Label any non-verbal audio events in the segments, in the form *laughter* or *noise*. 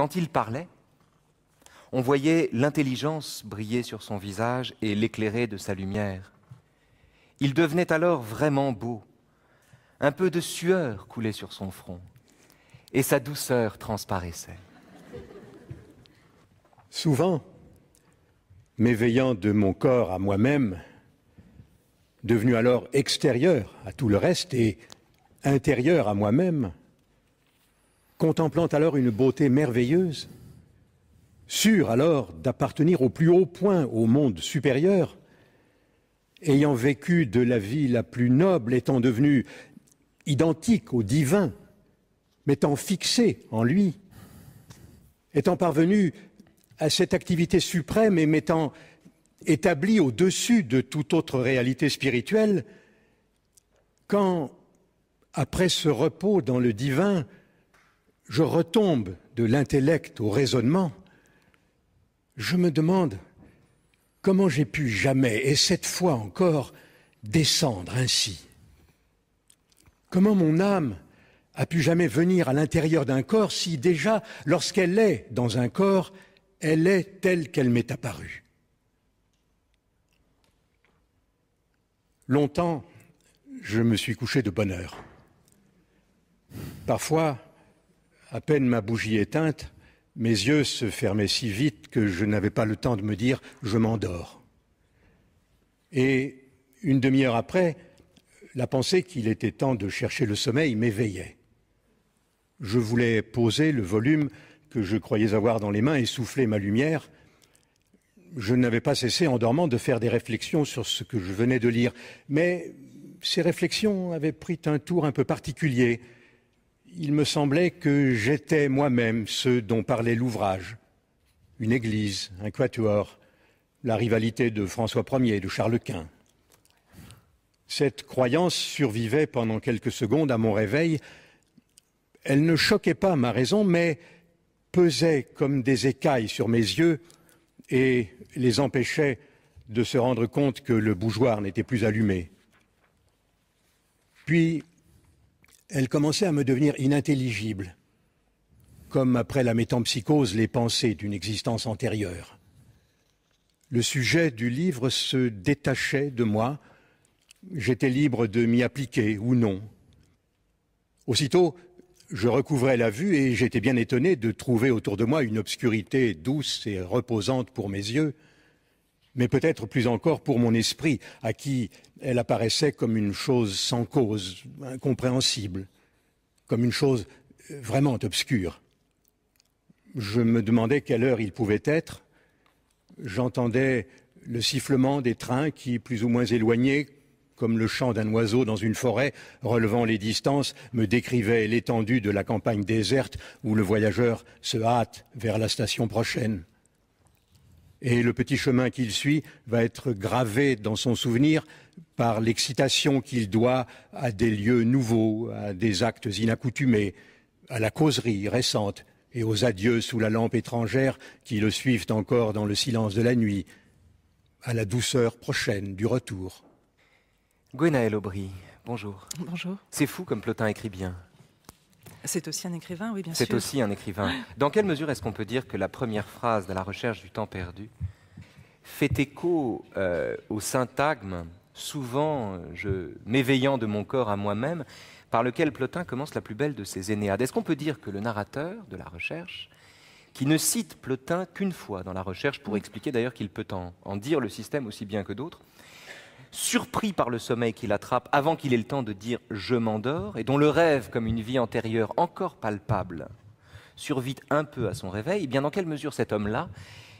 Quand il parlait, on voyait l'intelligence briller sur son visage et l'éclairer de sa lumière. Il devenait alors vraiment beau. Un peu de sueur coulait sur son front et sa douceur transparaissait. Souvent, m'éveillant de mon corps à moi-même, devenu alors extérieur à tout le reste et intérieur à moi-même, contemplant alors une beauté merveilleuse, sûr alors d'appartenir au plus haut point au monde supérieur, ayant vécu de la vie la plus noble, étant devenu identique au divin, m'étant fixé en lui, étant parvenu à cette activité suprême et m'étant établi au-dessus de toute autre réalité spirituelle, quand, après ce repos dans le divin, je retombe de l'intellect au raisonnement, je me demande comment j'ai pu jamais, et cette fois encore, descendre ainsi. Comment mon âme a pu jamais venir à l'intérieur d'un corps si déjà, lorsqu'elle est dans un corps, elle est telle qu'elle m'est apparue. Longtemps, je me suis couché de bonne heure. Parfois, à peine ma bougie éteinte, mes yeux se fermaient si vite que je n'avais pas le temps de me dire je m'endors. Et une demi-heure après, la pensée qu'il était temps de chercher le sommeil m'éveillait. Je voulais poser le volume que je croyais avoir dans les mains et souffler ma lumière. Je n'avais pas cessé en dormant de faire des réflexions sur ce que je venais de lire, mais ces réflexions avaient pris un tour un peu particulier il me semblait que j'étais moi-même ce dont parlait l'ouvrage. Une église, un quatuor, la rivalité de François Ier et de Charles Quint. Cette croyance survivait pendant quelques secondes à mon réveil. Elle ne choquait pas ma raison, mais pesait comme des écailles sur mes yeux et les empêchait de se rendre compte que le bougeoir n'était plus allumé. Puis elle commençait à me devenir inintelligible, comme après la métampsychose les pensées d'une existence antérieure. Le sujet du livre se détachait de moi, j'étais libre de m'y appliquer ou non. Aussitôt, je recouvrais la vue et j'étais bien étonné de trouver autour de moi une obscurité douce et reposante pour mes yeux, mais peut-être plus encore pour mon esprit, à qui elle apparaissait comme une chose sans cause, incompréhensible, comme une chose euh, vraiment obscure. Je me demandais quelle heure il pouvait être. J'entendais le sifflement des trains qui, plus ou moins éloignés, comme le chant d'un oiseau dans une forêt, relevant les distances, me décrivait l'étendue de la campagne déserte où le voyageur se hâte vers la station prochaine. Et le petit chemin qu'il suit va être gravé dans son souvenir par l'excitation qu'il doit à des lieux nouveaux, à des actes inaccoutumés, à la causerie récente et aux adieux sous la lampe étrangère qui le suivent encore dans le silence de la nuit, à la douceur prochaine du retour. Gwenaël Aubry, bonjour. Bonjour. C'est fou comme Plotin écrit bien. C'est aussi un écrivain, oui, bien sûr. C'est aussi un écrivain. *gasps* Dans quelle mesure est-ce qu'on peut dire que la première phrase de La recherche du temps perdu fait écho euh, au syntagme, souvent je m'éveillant de mon corps à moi-même, par lequel Plotin commence la plus belle de ses Énéades Est-ce qu'on peut dire que le narrateur de La recherche qui ne cite Plotin qu'une fois dans la recherche, pour mm. expliquer d'ailleurs qu'il peut en, dire le système aussi bien que d'autres, surpris par le sommeil qui l'attrape avant qu'il ait le temps de dire je m'endors, et dont le rêve, comme une vie antérieure encore palpable, survit un peu à son réveil, et eh bien dans quelle mesure cet homme-là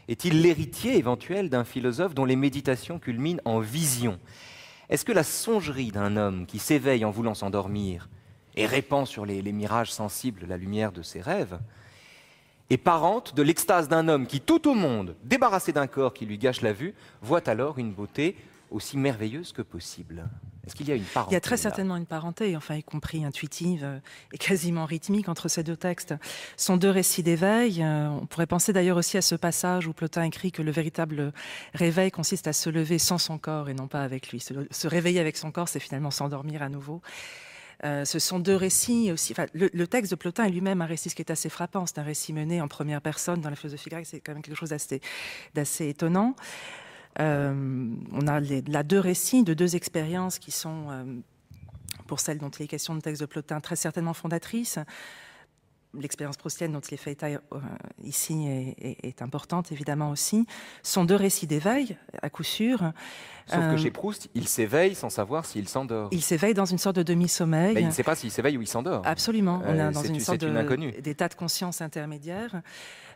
est-il l'héritier éventuel d'un philosophe dont les méditations culminent en vision Est-ce que la songerie d'un homme qui s'éveille en voulant s'endormir et répand sur les mirages sensibles la lumière de ses rêves est parente de l'extase d'un homme qui, tout au monde, débarrassé d'un corps qui lui gâche la vue, voit alors une beauté aussi merveilleuse que possible Est-ce qu'il y a une parenté Il y a très certainement une parenté, enfin y compris intuitive euh, et quasiment rythmique entre ces deux textes. Ce sont deux récits d'éveil. Euh, on pourrait penser d'ailleurs aussi à ce passage où Plotin écrit que le véritable réveil consiste à se lever sans son corps et non pas avec lui. Se réveiller avec son corps, c'est finalement s'endormir à nouveau. Euh, ce sont deux récits aussi. le, texte de Plotin est lui-même un récit qui est assez frappant. C'est un récit mené en première personne dans la philosophie grecque. C'est quand même quelque chose d'assez étonnant. Euh, on a là deux récits de deux expériences qui sont, euh, pour celles dont il est question de texte de Plotin, très certainement fondatrices l'expérience proustienne dont euh, il est fait ici est, importante, évidemment aussi, sont deux récits d'éveil, à coup sûr. Sauf que chez Proust, il s'éveille sans savoir s'il s'endort. Il s'éveille dans une sorte de demi-sommeil. il ne sait pas s'il s'éveille ou il s'endort. Absolument. On est dans une sorte d'état de conscience intermédiaire.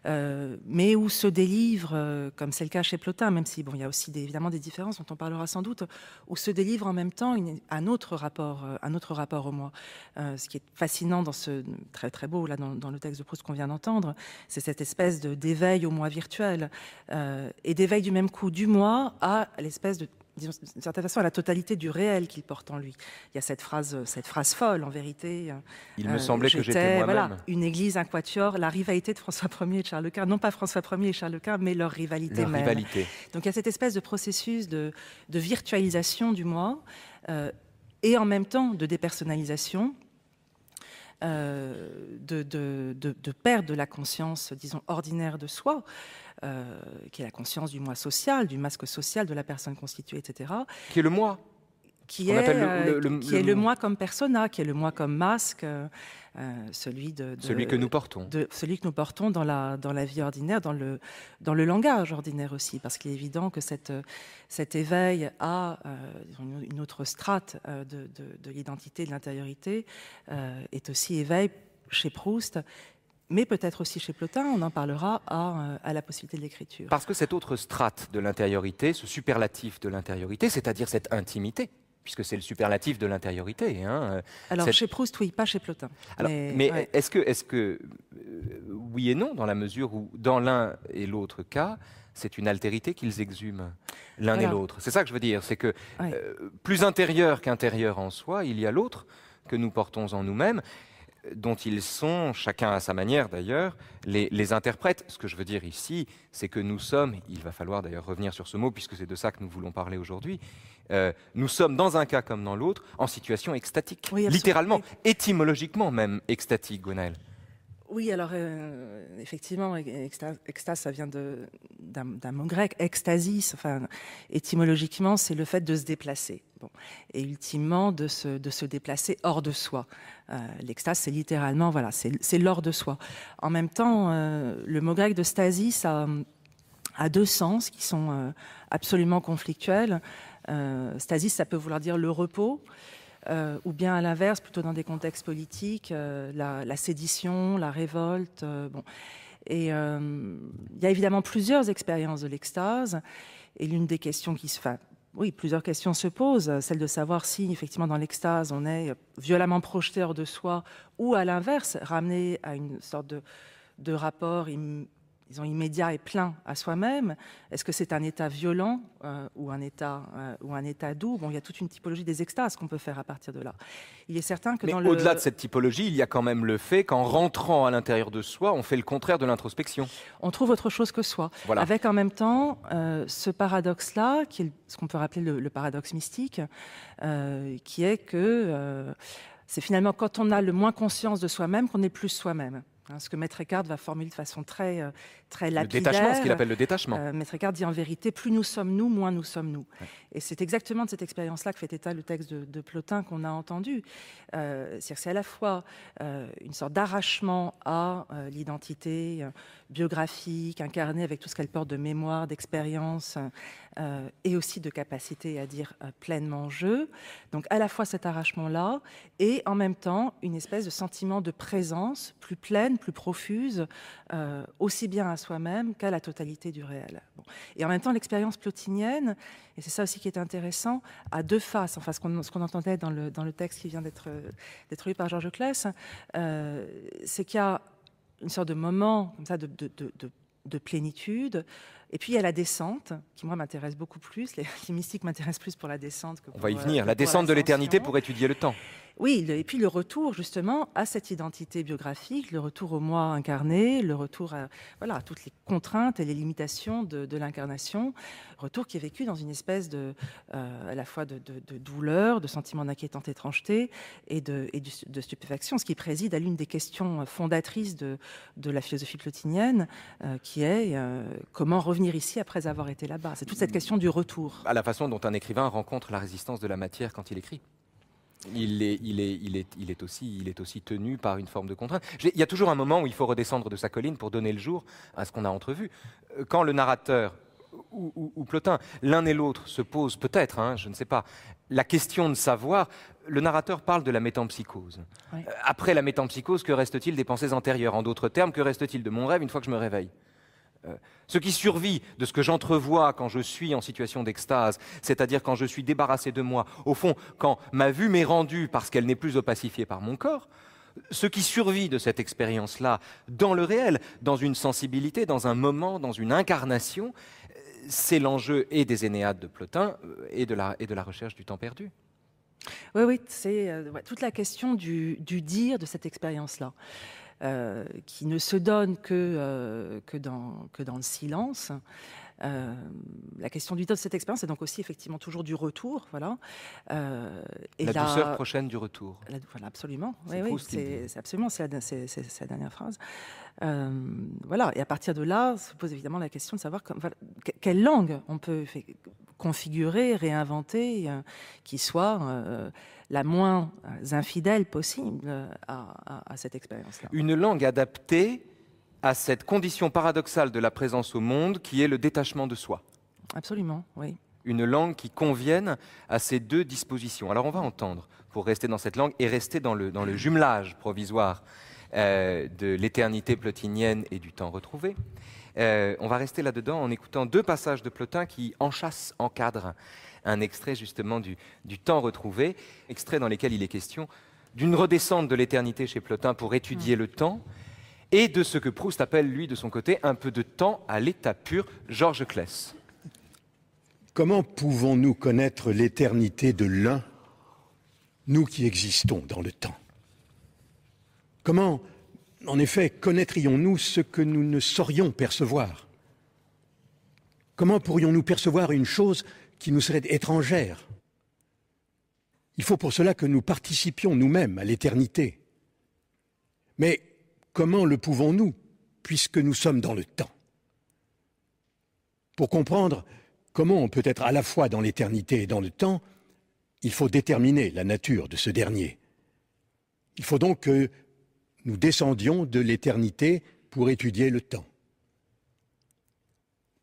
Euh, mais où se délivre, euh, comme c'est le cas chez Plotin, même si bon, il y a aussi évidemment des différences dont on parlera sans doute, où se délivre en même temps un autre rapport, euh, un autre rapport au moi. ce qui est fascinant dans ce très très beau là dans, le texte de Proust qu'on vient d'entendre, c'est cette espèce de d'éveil au moi virtuel et d'éveil du même coup du moi à l'espèce de d'une certaine façon, à la totalité du réel qu'il porte en lui. Il y a cette phrase, euh, cette phrase folle, en vérité. Hein. Il me semblait que j'étais moi-même. Voilà, une église, un quatuor, la rivalité de François Ier et de Charles Quint. Non pas François Ier et Charles Quint, mais leur rivalité même. Donc il y a cette espèce de processus de, de virtualisation du moi, euh, et en même temps de dépersonnalisation, euh, de, de, perdre de la conscience, disons, ordinaire de soi, euh, qui est la conscience du moi social, du masque social de la personne constituée, etc. Qui est le moi qui, est, euh, le, qui est le, moi comme persona, qui est le moi comme masque, euh, celui de, celui que nous portons, de, celui que nous portons dans la dans la vie ordinaire, dans le dans le langage ordinaire aussi, parce qu'il est évident que cette cet éveil à euh, une autre strate de, de l'identité, de l'intériorité, est aussi éveil chez Proust mais peut-être aussi chez Plotin, on en parlera à, à la possibilité de l'écriture. Parce que cette autre strate de l'intériorité, ce superlatif de l'intériorité, c'est-à-dire cette intimité, puisque c'est le superlatif de l'intériorité. Hein, euh, Alors chez Proust, oui, pas chez Plotin. mais, est-ce que, est que euh, oui et non, dans la mesure où dans l'un et l'autre cas, c'est une altérité qu'ils exhument, l'un et l'autre. C'est ça que je veux dire, c'est que euh, plus intérieur qu'intérieur en soi, il y a l'autre que nous portons en nous-mêmes dont ils sont, chacun à sa manière d'ailleurs, les, interprètes. Ce que je veux dire ici, c'est que nous sommes, il va falloir d'ailleurs revenir sur ce mot puisque c'est de ça que nous voulons parler aujourd'hui, euh, nous sommes, dans un cas comme dans l'autre, en situation extatique. littéralement, étymologiquement même extatique, Oui, alors euh, effectivement, extase, ça vient d'un mot grec, extasis. Enfin, étymologiquement, c'est le fait de se déplacer. Et ultimement, de se, de se déplacer hors de soi. Euh, l'extase, c'est littéralement, voilà, c'est l'hors de soi. En même temps, le mot grec de stasis a, deux sens qui sont absolument conflictuels. Euh, stasis, ça peut vouloir dire le repos. Euh, ou bien à l'inverse, plutôt dans des contextes politiques, euh, la, sédition, la révolte. bon. Et il y a évidemment plusieurs expériences de l'extase, et l'une des questions qui se fait. Oui, plusieurs questions se posent. Celle de savoir si, effectivement, dans l'extase, on est violemment projeté hors de soi, ou à l'inverse, ramené à une sorte de, rapport disons, immédiat et plein à soi-même. Est-ce que c'est un état violent euh, ou, un état, euh, ou un état doux il y a toute une typologie des extases qu'on peut faire à partir de là. Il est certain que Mais au-delà de cette typologie, il y a quand même le fait qu'en rentrant à l'intérieur de soi, on fait le contraire de l'introspection. On trouve autre chose que soi. Avec en même temps euh, ce paradoxe-là, ce qu'on peut rappeler le paradoxe mystique, qui est que c'est finalement quand on a le moins conscience de soi-même qu'on est plus soi-même. Hein, ce que Maître Eckhart va formuler de façon très, euh, très Le détachement, ce qu'il appelle le détachement. Euh, Maître dit en vérité, plus nous sommes nous, moins nous sommes nous. Et c'est exactement de cette expérience-là que fait état le texte de, Plotin qu'on a entendu. Euh, cest à la fois euh, une sorte d'arrachement à l'identité biographique, incarnée avec tout ce qu'elle porte de mémoire, d'expérience, et aussi de capacité à dire pleinement jeu. Donc à la fois cet arrachement-là, et en même temps une espèce de sentiment de présence plus pleine, plus profuse, aussi bien à soi-même qu'à la totalité du réel. Et en même temps, l'expérience plotinienne, et c'est ça aussi qui est intéressant, a deux faces. Enfin, ce qu'on entendait dans le, texte qui vient d'être lu par Georges Clès, euh, c'est qu'il y a une sorte de moment comme ça de, de, de plénitude et puis il y a la descente, qui moi m'intéresse beaucoup plus, les, *laughs* mystiques m'intéressent plus pour la descente que pour, On va y euh, venir, la descente de l'éternité pour étudier le temps. Oui, et puis le retour justement à cette identité biographique, le retour au moi incarné, le retour à, voilà, toutes les contraintes et les limitations de, l'incarnation, retour qui est vécu dans une espèce de, euh, à la fois de, douleur, de sentiment d'inquiétante étrangeté et, de, de stupéfaction, ce qui préside à l'une des questions fondatrices de, la philosophie plotinienne, euh, qui est comment comment venir ici après avoir été là-bas C'est toute cette mm. question du retour. À la façon dont un écrivain rencontre la résistance de la matière quand il écrit. Il est, il, est, il, est, il est, aussi, il est aussi tenu par une forme de contrainte. Il y a toujours un moment où il faut redescendre de sa colline pour donner le jour à ce qu'on a entrevu. Euh, quand le narrateur ou, ou, Plotin, l'un et l'autre se posent peut-être, hein, je ne sais pas, la question de savoir, le narrateur parle de la métampsychose. Euh, après la métampsychose, que reste-t-il des pensées antérieures En d'autres termes, que reste-t-il de mon rêve une fois que je me réveille euh, ce qui survit de ce que j'entrevois quand je suis en situation d'extase, c'est-à-dire quand je suis débarrassé de moi, au fond, quand ma vue m'est rendue parce qu'elle n'est plus opacifiée par mon corps, ce qui survit de cette expérience-là dans le réel, dans une sensibilité, dans un moment, dans une incarnation, c'est l'enjeu et des Énéades de Plotin euh, et de la, recherche du temps perdu. Oui, oui, c'est euh, toute la question du dire de cette expérience-là. Euh, qui ne se donne que, euh, que dans le silence, euh, la question du temps de cette expérience est donc aussi effectivement toujours du retour. Voilà. Euh, et la, douceur prochaine du retour. absolument. C'est oui, absolument c'est la, dernière phrase. Euh, voilà. Et à partir de là, se pose évidemment la question de savoir quelle langue on peut configurer, réinventer, qui soit la moins infidèle possible à, à cette expérience-là. Une langue adaptée à cette condition paradoxale de la présence au monde qui est le détachement de soi. Absolument, oui. Une langue qui convienne à ces deux dispositions. Alors on va entendre, pour rester dans cette langue et rester dans le, dans le jumelage provisoire euh, de l'éternité plotinienne et du temps retrouvé, euh, on va rester là-dedans en écoutant deux passages de Plotin qui enchassent, encadrent un extrait justement du, du temps retrouvé, extrait dans lequel il est question d'une redescente de l'éternité chez Plotin pour étudier le temps, et de ce que Proust appelle, lui, de son côté, un peu de temps à l'état pur, Georges Clès. Comment pouvons-nous connaître l'éternité de l'un, nous qui existons dans le temps Comment, en effet, connaîtrions-nous ce que nous ne saurions percevoir Comment pourrions-nous percevoir une chose qui nous serait étrangère Il faut pour cela que nous participions nous-mêmes à l'éternité. Mais Comment le pouvons-nous, puisque nous sommes dans le temps Pour comprendre comment on peut être à la fois dans l'éternité et dans le temps, il faut déterminer la nature de ce dernier. Il faut donc que nous descendions de l'éternité pour étudier le temps.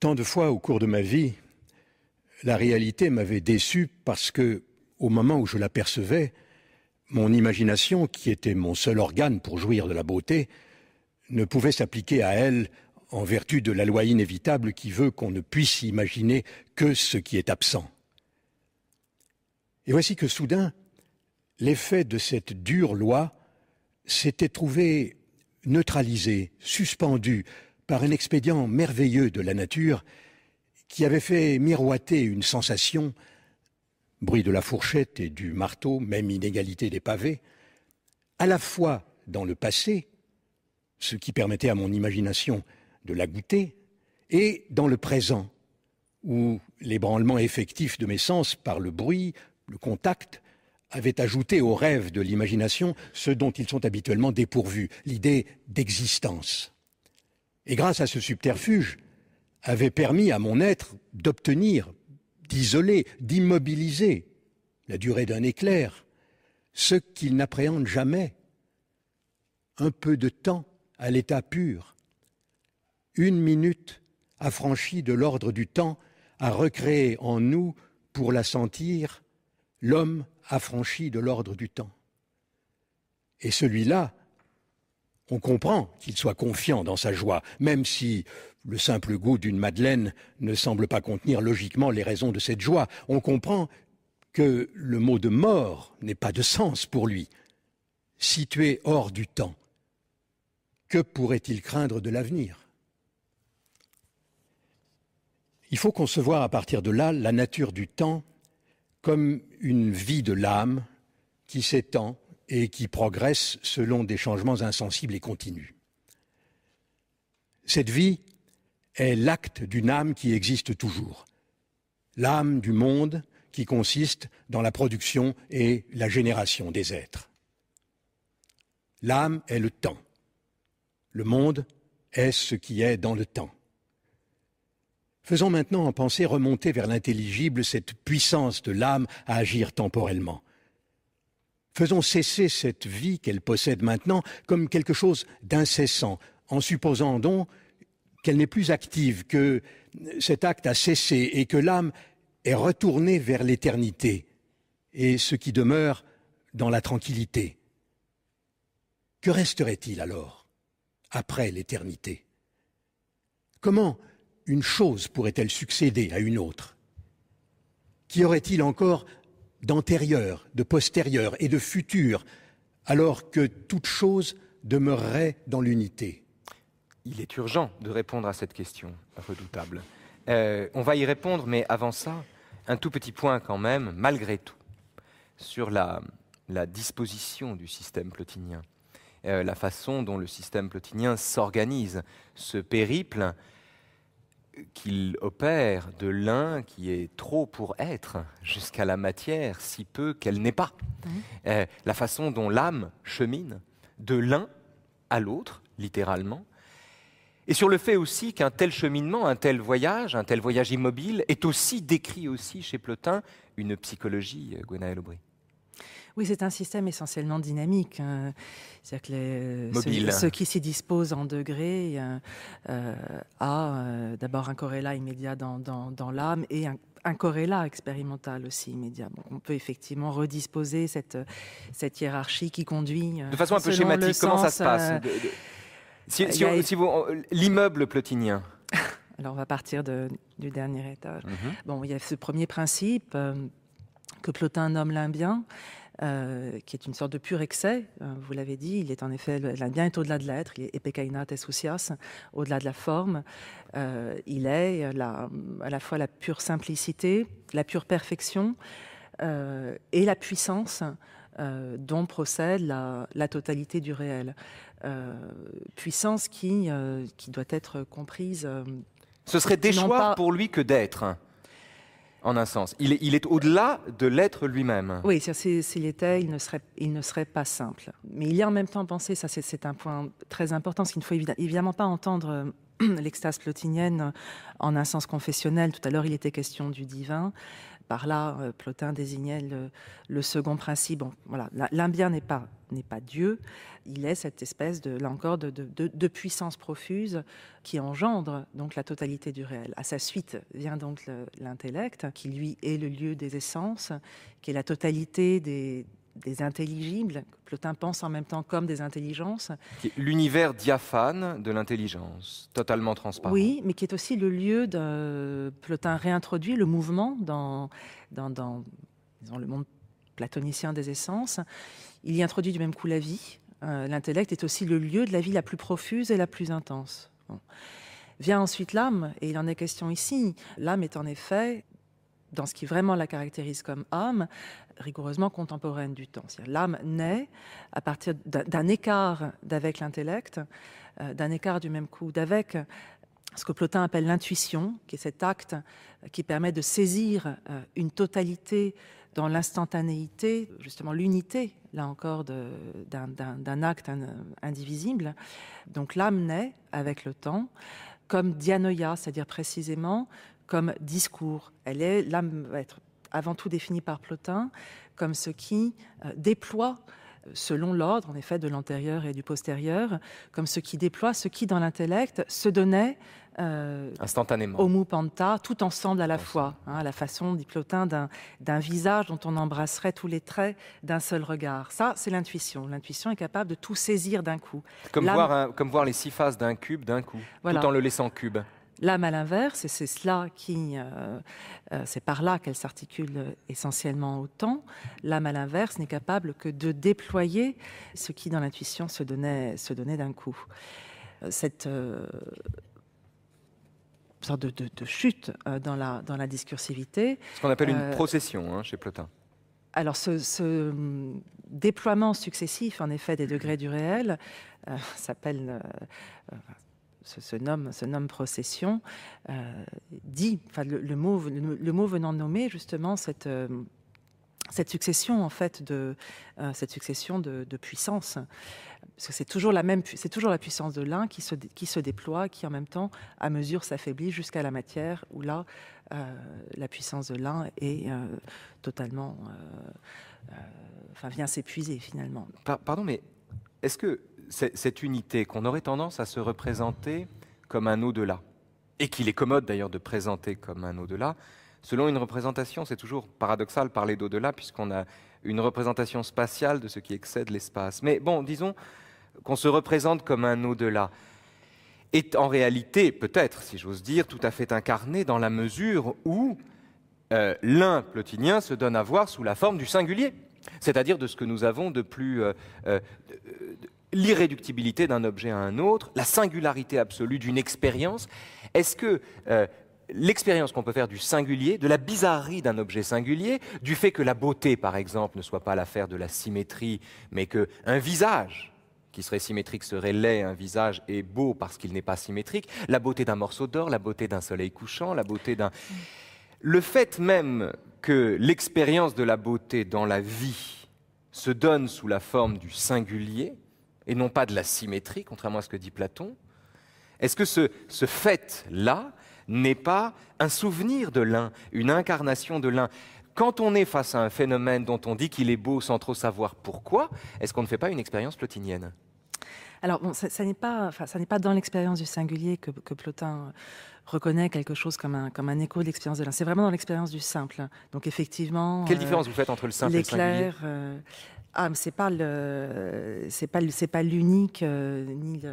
Tant de fois au cours de ma vie, la réalité m'avait déçu parce que, au moment où je l'apercevais, mon imagination, qui était mon seul organe pour jouir de la beauté, ne pouvait s'appliquer à elle en vertu de la loi inévitable qui veut qu'on ne puisse imaginer que ce qui est absent. Et voici que soudain, l'effet de cette dure loi s'était trouvé neutralisé, suspendu par un expédient merveilleux de la nature qui avait fait miroiter une sensation bruit de la fourchette et du marteau, même inégalité des pavés, à la fois dans le passé, ce qui permettait à mon imagination de la goûter, et dans le présent, où l'ébranlement effectif de mes sens par le bruit, le contact, avait ajouté au rêve de l'imagination ce dont ils sont habituellement dépourvus, l'idée d'existence. Et grâce à ce subterfuge, avait permis à mon être d'obtenir, d'isoler, d'immobiliser la durée d'un éclair, ce qu'il n'appréhende jamais, un peu de temps à l'état pur, une minute affranchie de l'ordre du temps à recréer en nous, pour la sentir, l'homme affranchi de l'ordre du temps. Et celui-là, on comprend qu'il soit confiant dans sa joie, même si le simple goût d'une madeleine ne semble pas contenir logiquement les raisons de cette joie. On comprend que le mot de mort n'est pas de sens pour lui. Situé hors du temps, que pourrait-il craindre de l'avenir Il faut concevoir à partir de là la nature du temps comme une vie de l'âme qui s'étend et qui progresse selon des changements insensibles et continus. Cette vie est l'acte d'une âme qui existe toujours, l'âme du monde qui consiste dans la production et la génération des êtres. L'âme est le temps. Le monde est ce qui est dans le temps. Faisons maintenant en pensée remonter vers l'intelligible cette puissance de l'âme à agir temporellement. Faisons cesser cette vie qu'elle possède maintenant comme quelque chose d'incessant, en supposant donc qu'elle n'est plus active, que cet acte a cessé et que l'âme est retournée vers l'éternité et ce qui demeure dans la tranquillité. Que resterait-il alors après l'éternité Comment une chose pourrait-elle succéder à une autre Qu'y aurait-il encore d'antérieur, de postérieur et de futur, alors que toute chose demeurerait dans l'unité Il est urgent de répondre à cette question redoutable. Euh, on va y répondre, mais avant ça, un tout petit point quand même, malgré tout, sur la, disposition du système plotinien, euh, la façon dont le système plotinien s'organise, ce périple qu'il opère de l'un qui est trop pour être jusqu'à la matière, si peu qu'elle n'est pas. Euh, la façon dont l'âme chemine de l'un à l'autre, littéralement, et sur le fait aussi qu'un tel cheminement, un tel voyage, un tel voyage immobile est aussi décrit aussi chez Plotin une psychologie, euh, Gwenaël Aubry. Oui, c'est un système essentiellement dynamique. Hein. C'est-à-dire que les, ce qui s'y dispose en degrés euh, euh a euh, d'abord un corrélat immédiat dans, l'âme et un, corrélat expérimental aussi immédiat. on peut effectivement redisposer cette, cette hiérarchie qui conduit. Euh, de façon un peu schématique, comment ça se passe l'immeuble plotinien. *laughs* Alors on va partir du dernier étage. Mhm. Bon, il y a ce premier principe que Plotin nomme l'imbien, euh, qui est une sorte de pur excès. Hein, vous l'avez dit, il est en effet, l'Indien est au-delà de l'être, il est et tesousias, au-delà de la forme. Euh, il est à la fois la pure simplicité, la pure perfection euh, et la puissance dont procède la, totalité du réel. puissance qui, qui doit être comprise. Ce serait déjà pas... pour lui que d'être en un sens. Il est, au-delà de l'être lui-même. Oui, s'il était, il ne, serait, il ne serait pas simple. Mais il y a en même temps pensé, ça c'est un point très important, ce qu'il ne faut évidemment pas entendre euh, *clears throat* l'extase plotinienne en un sens confessionnel. Tout à l'heure, il était question du divin par là, euh, Plotin désignait le, second principe. voilà, l'imbien n'est pas n'est pas Dieu, il est cette espèce de, de, puissance profuse qui engendre donc la totalité du réel. À sa suite vient donc l'intellect, qui lui est le lieu des essences, qui est la totalité des, des intelligibles, que Plotin pense en même temps comme des intelligences. L'univers diaphane de l'intelligence, totalement transparent. Oui, mais qui est aussi le lieu de... Plotin réintroduit le mouvement dans, dans, le monde platonicien des essences. Il y introduit du même coup la vie. Euh, l'intellect est aussi le lieu de la vie la plus profuse et la plus intense. Vient ensuite l'âme, et il en est question ici. L'âme est en effet dans ce qui vraiment la caractérise comme âme, rigoureusement contemporaine du temps. L'âme naît à partir d'un écart d'avec l'intellect, euh, d'un écart du même coup d'avec ce que Plotin appelle l'intuition, qui est cet acte euh, qui permet de saisir euh, une totalité dans l'instantanéité, justement l'unité, là encore, d'un acte indivisible. Donc l'âme naît avec le temps, comme dianoïa, c'est-à-dire précisément comme discours. Elle est, l'âme va être avant tout défini par Plotin comme ce qui euh, déploie euh, selon l'ordre, en effet, de l'antérieur et du postérieur, comme ce qui déploie, ce qui, dans l'intellect, se donnait euh, instantanément. Homo panta, tout ensemble à la fois, hein, à la façon, dit Plotin, d'un visage dont on embrasserait tous les traits d'un seul regard. Ça, c'est l'intuition. L'intuition est capable de tout saisir d'un coup. Comme, voir, les six faces d'un cube d'un coup, tout en le laissant cube l'âme à l'inverse, et c'est cela qui, euh, euh, c'est par là qu'elle s'articule essentiellement au temps. L'âme à l'inverse n'est capable que de déployer ce qui, dans l'intuition, se donnait, se donnait d'un coup. Euh, cette sorte de, chute dans la, discursivité. Ce qu'on appelle une procession hein, chez Plotin. Alors, ce, déploiement successif, en effet, des degrés du réel s'appelle, se, nomme, se procession, euh, dit, enfin, le, mot, le, de mot venant nommer justement cette, euh, cette succession en fait de euh, cette succession de, de, puissance, parce que c'est toujours la même, c'est toujours la puissance de l'un qui se, qui se déploie, qui en même temps à mesure s'affaiblit jusqu'à la matière où là la puissance de l'un est totalement, enfin vient s'épuiser finalement. pardon, mais est-ce que cette unité qu'on aurait tendance à se représenter comme un au-delà, et qu'il est commode d'ailleurs de présenter comme un au-delà, selon une représentation, c'est toujours paradoxal parler d'au-delà, puisqu'on a une représentation spatiale de ce qui excède l'espace. Mais bon, disons qu'on se représente comme un au-delà est en réalité, peut-être, si j'ose dire, tout à fait incarné dans la mesure où euh, l'un plotinien se donne à voir sous la forme du singulier, c'est-à-dire de ce que nous avons de plus, euh, euh, l'irréductibilité d'un objet à un autre, la singularité absolue d'une expérience. Est-ce que euh, l'expérience qu'on peut faire du singulier, de la bizarrerie d'un objet singulier, du fait que la beauté, par exemple, ne soit pas l'affaire de la symétrie, mais qu'un visage qui serait symétrique serait laid, un visage est beau parce qu'il n'est pas symétrique, la beauté d'un morceau d'or, la beauté d'un soleil couchant, la beauté d'un... Le fait même que l'expérience de la beauté dans la vie se donne sous la forme du singulier, et non pas de la symétrie, contrairement à ce que dit Platon, est-ce que ce, fait-là n'est pas un souvenir de l'un, une incarnation de l'un Quand on est face à un phénomène dont on dit qu'il est beau sans trop savoir pourquoi, est-ce qu'on ne fait pas une expérience plotinienne alors, ça, n'est pas, enfin, ça n'est pas dans l'expérience du singulier que, Plotin reconnaît quelque chose comme un, comme un écho de l'expérience de l'un. C'est vraiment dans l'expérience du simple. Donc, effectivement. Quelle euh, différence vous faites entre le simple et le singulier euh, ah, c'est pas le, c'est pas c'est pas l'unique euh, ni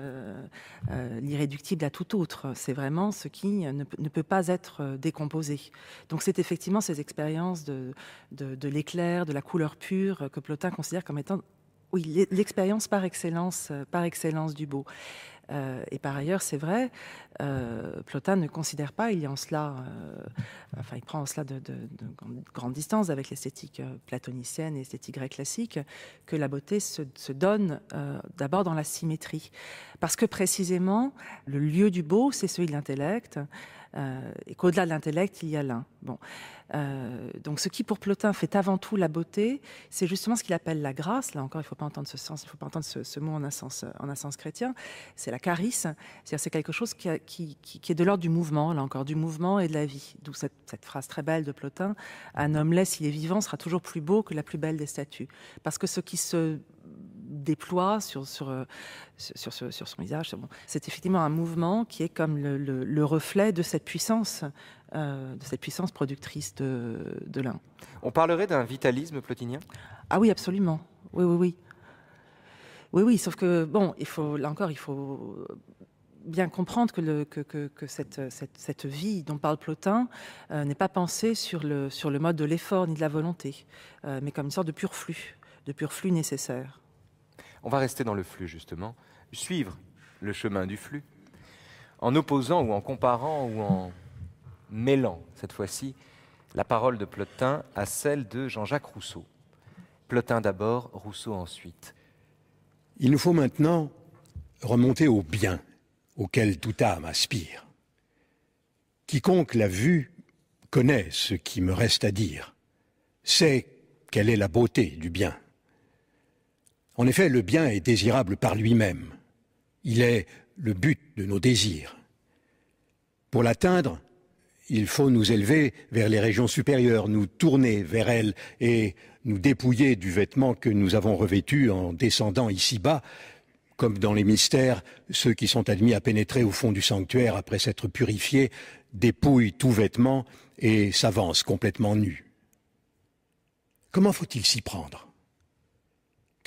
l'irréductible à tout autre. C'est vraiment ce qui ne, peut pas être décomposé. Donc c'est effectivement ces expériences de de, de l'éclair, de la couleur pure que Plotin considère comme étant oui, l'expérience par excellence, euh, par excellence du beau. et par ailleurs, c'est vrai, euh, Plotin ne considère pas, il y en cela, euh, enfin, il prend en cela de, grandes distances grande distance avec l'esthétique euh, platonicienne et l'esthétique grecque classique, que la beauté se donne d'abord dans la symétrie. Parce que précisément, le lieu du beau, c'est celui de l'intellect, euh, et qu'au-delà de l'intellect, il y a l'un. Bon. Euh, donc ce qui pour Plotin fait avant tout la beauté, c'est justement ce qu'il appelle la grâce. Là encore, il ne faut pas entendre ce sens, il faut pas entendre ce, mot euh, en un sens, chrétien. C'est la charisse. c'est-à-dire c'est quelque chose qui, est de l'ordre du mouvement, là encore, du mouvement et de la vie. D'où cette, phrase très belle de Plotin un homme laisse, s'il est vivant, sera toujours plus beau que la plus belle des statues, parce que ce qui se déploie sur, sur, euh, sur, son visage. C'est effectivement un mouvement qui est comme le, reflet de cette puissance, euh, de cette puissance productrice de, l'un. On parlerait d'un vitalisme plotinien Ah oui, absolument. Oui, oui, oui. Oui, oui, sauf que, bon, il faut, là encore, il faut bien comprendre que, que, cette, vie dont parle Plotin euh, n'est pas pensée sur le, sur le mode de l'effort ni de la volonté, mais comme une sorte de pur flux, de pur flux nécessaire. On va rester dans le flux, justement, suivre le chemin du flux, en opposant ou en comparant ou en mêlant, cette fois-ci, la parole de Plotin à celle de Jean-Jacques Rousseau. Plotin d'abord, Rousseau ensuite. Il nous faut maintenant remonter au bien auquel toute âme aspire. Quiconque l'a vu connaît ce qui me reste à dire, sait quelle est la beauté du bien. En effet, le bien est désirable par lui-même. Il est le but de nos désirs. Pour l'atteindre, il faut nous élever vers les régions supérieures, nous tourner vers elles et nous dépouiller du vêtement que nous avons revêtu en descendant ici-bas, comme dans les mystères, ceux qui sont admis à pénétrer au fond du sanctuaire après s'être purifiés dépouillent tout vêtement et s'avancent complètement nus. Comment faut-il s'y prendre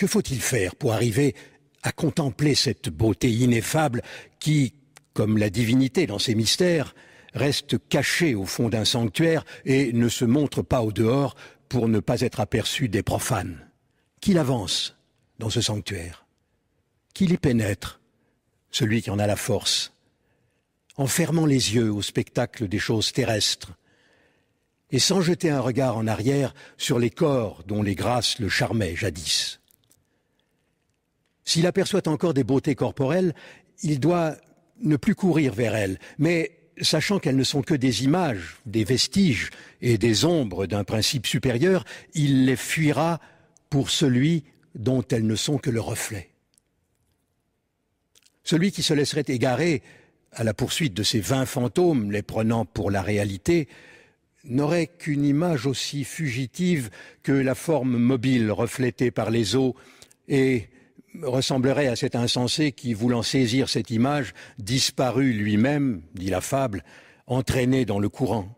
que faut-il faire pour arriver à contempler cette beauté ineffable qui, comme la divinité dans ses mystères, reste cachée au fond d'un sanctuaire et ne se montre pas au dehors pour ne pas être aperçue des profanes Qu'il avance dans ce sanctuaire Qu'il y pénètre Celui qui en a la force en fermant les yeux au spectacle des choses terrestres, et sans jeter un regard en arrière sur les corps dont les grâces le charmaient jadis. S'il aperçoit encore des beautés corporelles, il doit ne plus courir vers elles, mais sachant qu'elles ne sont que des images, des vestiges et des ombres d'un principe supérieur, il les fuira pour celui dont elles ne sont que le reflet. Celui qui se laisserait égarer à la poursuite de ces vingt fantômes, les prenant pour la réalité, n'aurait qu'une image aussi fugitive que la forme mobile reflétée par les eaux et ressemblerait à cet insensé qui, voulant saisir cette image, disparut lui-même, dit la fable, entraîné dans le courant.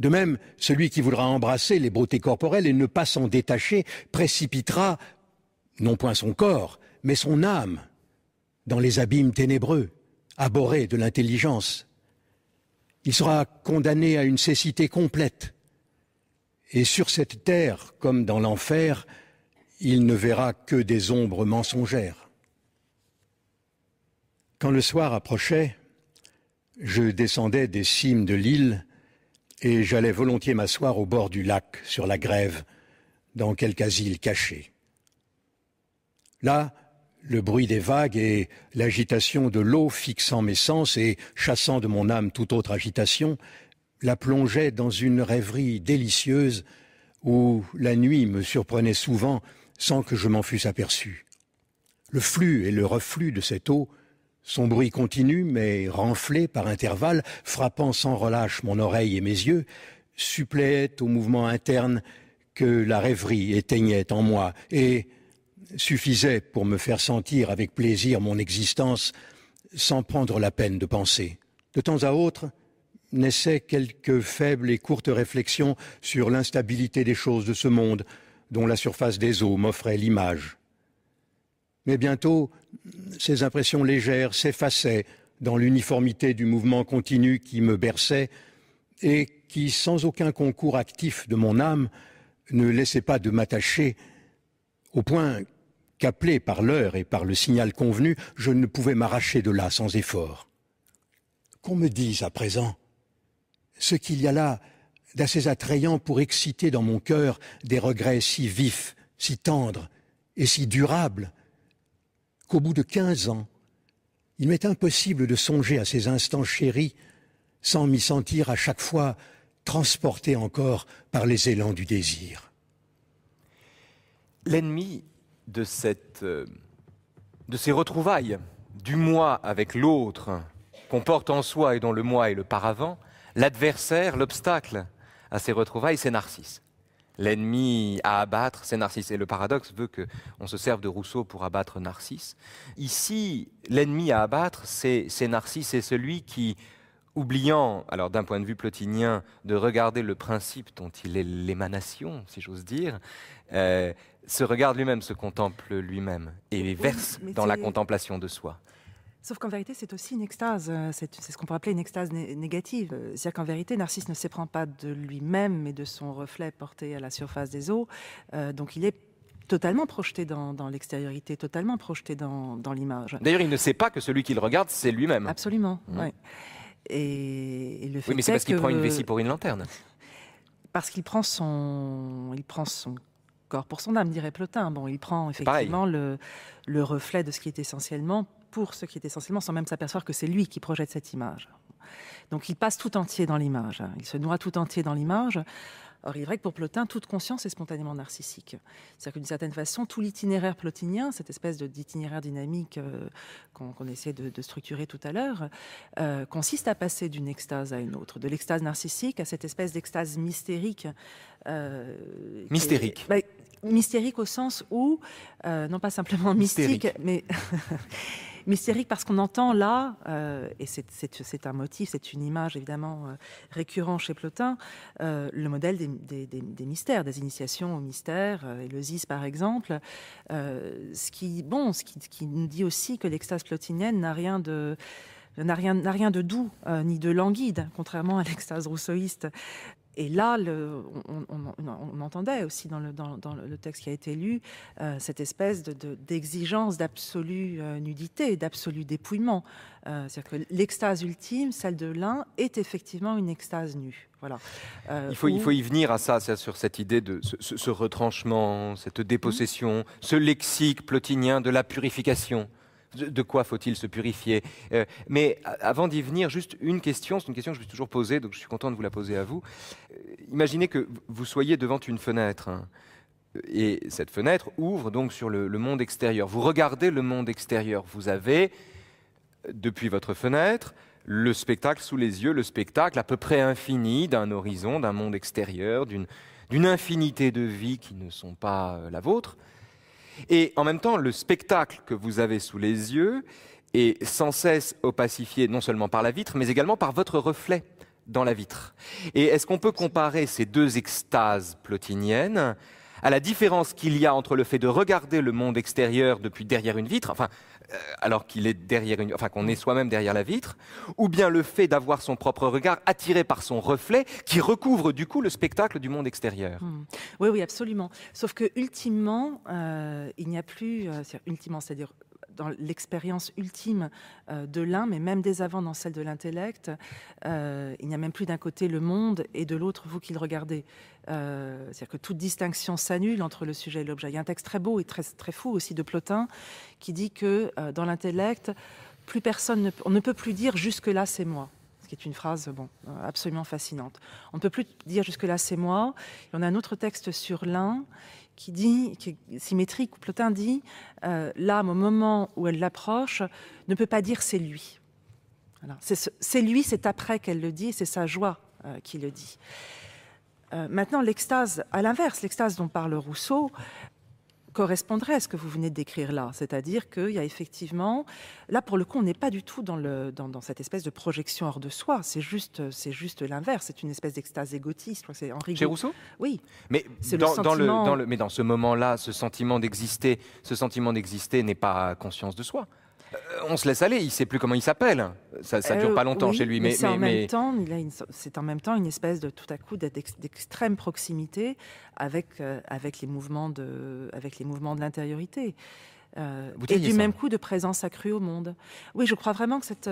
De même, celui qui voudra embrasser les beautés corporelles et ne pas s'en détacher précipitera, non point son corps, mais son âme, dans les abîmes ténébreux, abhorrés de l'intelligence. Il sera condamné à une cécité complète. Et sur cette terre, comme dans l'enfer, il ne verra que des ombres mensongères. Quand le soir approchait, je descendais des cimes de l'île et j'allais volontiers m'asseoir au bord du lac, sur la grève, dans quelque asile caché. Là, le bruit des vagues et l'agitation de l'eau fixant mes sens et chassant de mon âme toute autre agitation, la plongeait dans une rêverie délicieuse où la nuit me surprenait souvent sans que je m'en fusse aperçu. Le flux et le reflux de cette eau, son bruit continu mais renflé par intervalles, frappant sans relâche mon oreille et mes yeux, suppléait au mouvement interne que la rêverie éteignait en moi et suffisait pour me faire sentir avec plaisir mon existence sans prendre la peine de penser. De temps à autre, naissaient quelques faibles et courtes réflexions sur l'instabilité des choses de ce monde, dont la surface des eaux m'offrait l'image. Mais bientôt, ces impressions légères s'effaçaient dans l'uniformité du mouvement continu qui me berçait et qui, sans aucun concours actif de mon âme, ne laissait pas de m'attacher, au point qu'appelé par l'heure et par le signal convenu, je ne pouvais m'arracher de là sans effort. Qu'on me dise à présent ce qu'il y a là d'assez attrayant pour exciter dans mon cœur des regrets si vifs, si tendres et si durables, qu'au bout de quinze ans, il m'est impossible de songer à ces instants chéris sans m'y sentir à chaque fois transporté encore par les élans du désir. L'ennemi de, euh, de ces retrouvailles du moi avec l'autre qu'on porte en soi et dont le moi est le paravent, l'adversaire, l'obstacle, à ses retrouvailles, c'est Narcisse. L'ennemi à abattre, c'est Narcisse. Et le paradoxe veut qu'on se serve de Rousseau pour abattre Narcisse. Ici, l'ennemi à abattre, c'est Narcisse, c'est celui qui, oubliant, alors d'un point de vue plotinien, de regarder le principe dont il est l'émanation, si j'ose dire, euh, se regarde lui-même, se contemple lui-même et verse dans la contemplation de soi. Sauf qu'en vérité, c'est aussi une extase. Euh, c'est ce qu'on pourrait appeler une extase négative. Euh, c'est-à-dire qu'en vérité, Narcisse ne s'éprend pas de lui-même, mais de son reflet porté à la surface des eaux. Euh, donc il est totalement projeté dans, l'extériorité, totalement projeté dans, l'image. D'ailleurs, il ne sait pas que celui qu'il regarde, c'est lui-même. Absolument. Mmh. Et, le fait oui, mais c'est parce qu'il prend une vessie pour une lanterne. Parce qu'il prend son, il prend son corps pour son âme, dirait Plotin. Bon, il prend effectivement le, le reflet de ce qui est essentiellement pour ce qui est essentiellement, sans même s'apercevoir que c'est lui qui projette cette image. Donc il passe tout entier dans l'image, il se noie tout entier dans l'image. Or, il est vrai que pour Plotin, toute conscience est spontanément narcissique. C'est-à-dire qu'une certaine façon, tout l'itinéraire plotinien, cette espèce d'itinéraire dynamique euh, qu'on essaie de, structurer tout à l'heure, euh, consiste à passer d'une extase à une autre, de l'extase narcissique à cette espèce d'extase mystérique. Euh, mystérique. Bah, mystérique au sens où, non pas simplement *laughs* mystique, mais *laughs* Mystérique parce qu'on entend là, euh, et c'est un motif, c'est une image évidemment euh, récurrente chez Plotin, euh, le modèle des, mystères, des initiations au mystère et le par exemple, ce, qui, bon, ce qui, nous dit aussi que l'extase plotinienne n'a rien de n'a rien, de doux ni de languide, contrairement à l'extase rousseauiste et là, on, entendait aussi dans le, texte qui a été lu euh, cette espèce d'exigence d'absolue euh, nudité, d'absolu dépouillement. Euh, c'est-à-dire que l'extase ultime, celle de l'un, est effectivement une extase nue. Voilà. il, faut, y venir à ça, sur cette idée de ce, retranchement, cette dépossession, ce lexique plotinien de la purification de quoi faut-il se purifier euh, Mais avant d'y venir, juste une question, c'est une question que je me suis toujours posée, donc je suis content de vous la poser à vous. Euh, imaginez que vous soyez devant une fenêtre. Hein, et cette fenêtre ouvre donc sur le monde extérieur. Vous regardez le monde extérieur. Vous avez, depuis votre fenêtre, le spectacle sous les yeux, le spectacle à peu près infini d'un horizon, d'un monde extérieur, d'une infinité de vies qui ne sont pas euh, la vôtre. Et en même temps, le spectacle que vous avez sous les yeux est sans cesse opacifié non seulement par la vitre, mais également par votre reflet dans la vitre. Et est-ce qu'on peut comparer ces deux extases plotiniennes à la différence qu'il y a entre le fait de regarder le monde extérieur depuis derrière une vitre, enfin euh, alors qu'il est derrière une, enfin qu'on est soi-même derrière la vitre, ou bien le fait d'avoir son propre regard attiré par son reflet qui recouvre du coup le spectacle du monde extérieur. Hmm. Oui, oui, absolument. Sauf que ultimement, euh, il n'y a plus, euh, ultimement, c'est-à-dire dans l'expérience ultime euh, de l'un, mais même des avant dans celle de l'intellect, euh, il n'y a même plus d'un côté le monde et de l'autre vous qui le regardez. Euh, c'est-à-dire que toute distinction s'annule entre le sujet et l'objet. Il y a un texte très beau et très, très fou aussi de Plotin qui dit que dans l'intellect, plus personne ne, on ne peut plus dire jusque-là c'est moi ce qui est une phrase bon, absolument fascinante. On ne peut plus dire jusque-là c'est moi. y on a un autre texte sur l'un qui dit, qui est symétrique, où Plotin dit euh, l'âme, au moment où elle l'approche, ne peut pas dire c'est lui. C'est lui, c'est après qu'elle le dit, c'est sa joie euh, qui le dit. Euh, maintenant, l'extase, à l'inverse, l'extase dont parle Rousseau, correspondrait à ce que vous venez de décrire là. C'est-à-dire qu'il y a effectivement, là pour le coup, on n'est pas du tout dans, cette espèce de projection hors de soi. C'est juste, c'est juste l'inverse. C'est une espèce d'extase égotiste. C'est Henri. Rousseau. Oui. Mais dans le, mais dans ce moment-là, ce sentiment d'exister, ce sentiment d'exister n'est pas conscience de soi. Euh, on se laisse aller, il ne sait plus comment il s'appelle. Ça, ne dure euh, pas longtemps chez lui, mais, c'est en, même temps une espèce de tout à coup d'extrême proximité euh, avec les mouvements de avec l'intériorité. et du même coup de présence accrue au monde. Oui, je crois vraiment que cette,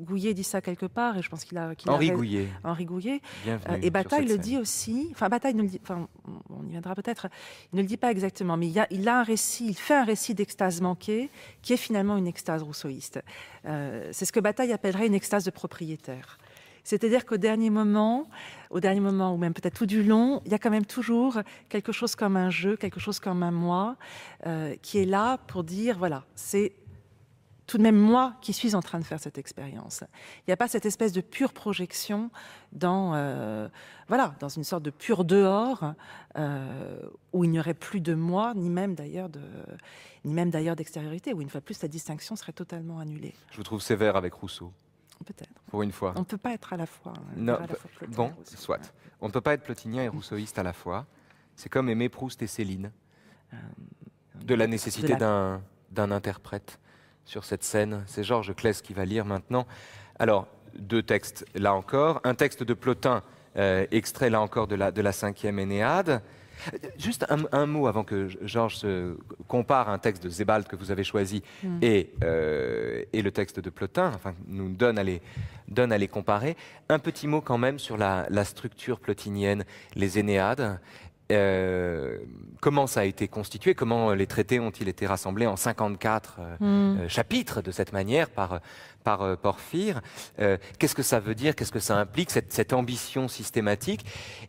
Gouillet dit ça quelque part, et je pense qu'il a. Henri, Gouillet. Henri Gouillet. Euh, et Bataille le dit aussi. Enfin, Bataille ne le dit. Enfin, on y viendra peut-être. Il ne le dit pas exactement, mais il a, il a un récit, il fait un récit d'extase manquée, qui est finalement une extase rousseauiste. Euh, c'est ce que Bataille appellerait une extase de propriétaire. C'est-à-dire qu'au dernier moment, au dernier moment, ou même peut-être tout du long, il y a quand même toujours quelque chose comme un jeu, quelque chose comme un moi, euh, qui est là pour dire voilà, c'est tout de même moi qui suis en train de faire cette expérience. Il n'y a pas cette espèce de pure projection dans, euh, voilà, dans une sorte de pur dehors euh, où il n'y aurait plus de moi, ni même d'ailleurs de, ni même d'ailleurs d'extériorité, où une fois plus la distinction serait totalement annulée. Je vous trouve sévère avec Rousseau. Peut-être. Pour une fois. On ne peut pas être à la fois. Non, bah, bon, soit. On ne peut pas être plotinien et rousseauiste à la fois. C'est comme aimer Proust et Céline. Euh, de la nécessité d'un d'un interprète sur cette scène. C'est Georges Clès qui va lire maintenant. Alors, deux textes là encore. Un texte de Plotin, euh, extrait là encore de la, cinquième Énéade. Juste un, mot avant que Georges compare un texte de Zébald que vous avez choisi mm. et, euh, et, le texte de Plotin, enfin, nous donne à, les, donne à comparer. Un petit mot quand même sur la, la structure plotinienne, les Énéades. Euh, comment ça a été constitué, comment les traités ont-ils été rassemblés en 54 euh, hmm. euh, chapitres de cette manière par, par euh, Porphyre. Euh, qu'est-ce que ça veut dire Qu'est-ce que ça implique, cette, ambition systématique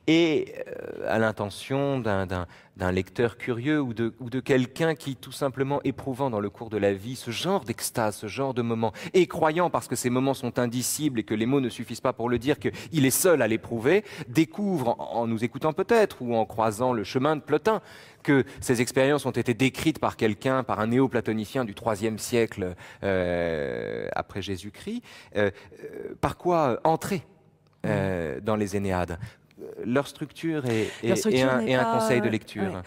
Et euh, à l'intention d'un lecteur curieux ou de, quelqu'un qui, tout simplement éprouvant dans le cours de la vie ce genre d'extase, ce genre de moment, et croyant, parce que ces moments sont indicibles et que les mots ne suffisent pas pour le dire, qu'il est seul à l'éprouver, découvre, en nous écoutant peut-être ou en croisant le chemin de Plotin, que ces expériences ont été décrites par quelqu'un, par un néoplatonicien platonicien du IIIe siècle euh, après Jésus-Christ, euh, euh, par quoi entrer dans les Énéades Leur structure est, un, conseil de lecture.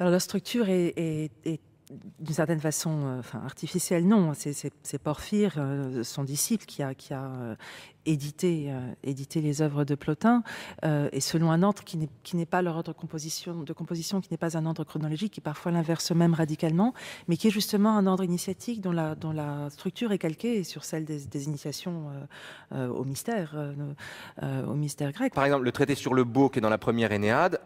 Alors, la structure est, est, d'une certaine façon, euh, artificielle, non. C'est Porphyre, euh, son disciple, qui a, euh, édité, les œuvres de Plotin, et selon un ordre qui n'est pas leur ordre de composition, qui n'est pas un ordre chronologique, qui parfois l'inverse même radicalement, mais qui est justement un ordre initiatique dont la, structure est calquée sur celle des, initiations au mystère, grec. Par exemple, le traité sur le beau qui est dans la première Énéade,